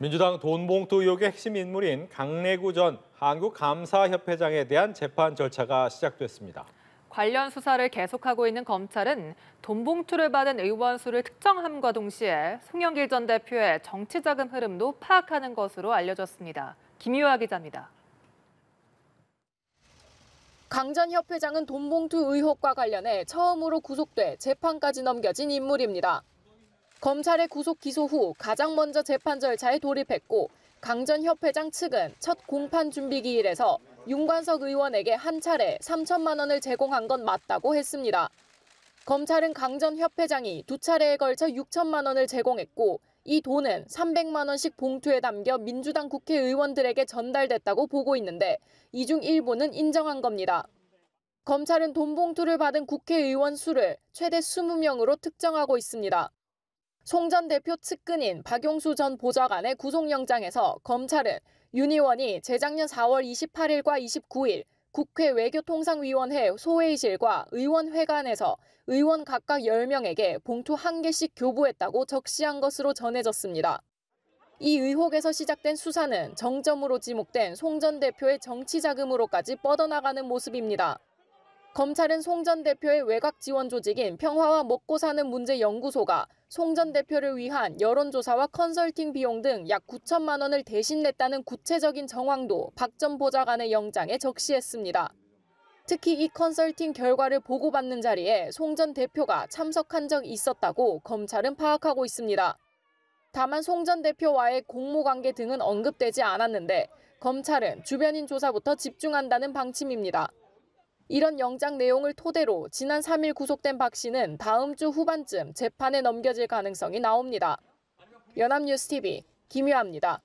민주당 돈봉투 의혹의 핵심 인물인 강내구전 한국감사협회장에 대한 재판 절차가 시작됐습니다. 관련 수사를 계속하고 있는 검찰은 돈봉투를 받은 의원 수를 특정함과 동시에 송영길 전 대표의 정치자금 흐름도 파악하는 것으로 알려졌습니다. 김유아 기자입니다. 강전 협회장은 돈봉투 의혹과 관련해 처음으로 구속돼 재판까지 넘겨진 인물입니다. 검찰의 구속 기소 후 가장 먼저 재판 절차에 돌입했고 강 전 협회장 측은 첫 공판 준비 기일에서 윤관석 의원에게 한 차례 3천만 원을 제공한 건 맞다고 했습니다. 검찰은 강 전 협회장이 두 차례에 걸쳐 6천만 원을 제공했고 이 돈은 300만 원씩 봉투에 담겨 민주당 국회의원들에게 전달됐다고 보고 있는데 이 중 일부는 인정한 겁니다. 검찰은 돈 봉투를 받은 국회의원 수를 최대 20명으로 특정하고 있습니다. 송전 대표 측근인 박용수 전 보좌관의 구속영장에서 검찰은 윤 의원이 재작년 4월 28일과 29일 국회 외교통상위원회 소회의실과 의원회관에서 의원 각각 10명에게 봉투 1개씩 교부했다고 적시한 것으로 전해졌습니다. 이 의혹에서 시작된 수사는 정점으로 지목된 송 전 대표의 정치 자금으로까지 뻗어나가는 모습입니다. 검찰은 송 전 대표의 외곽 지원 조직인 평화와 먹고 사는 문제 연구소가 송 전 대표를 위한 여론조사와 컨설팅 비용 등 약 9천만 원을 대신 냈다는 구체적인 정황도 박 전 보좌관의 영장에 적시했습니다. 특히 이 컨설팅 결과를 보고받는 자리에 송 전 대표가 참석한 적 있었다고 검찰은 파악하고 있습니다. 다만 송 전 대표와의 공모 관계 등은 언급되지 않았는데 검찰은 주변인 조사부터 집중한다는 방침입니다. 이런 영장 내용을 토대로 지난 3일 구속된 박 씨는 다음 주 후반쯤 재판에 넘겨질 가능성이 나옵니다. 연합뉴스TV 김유아입니다.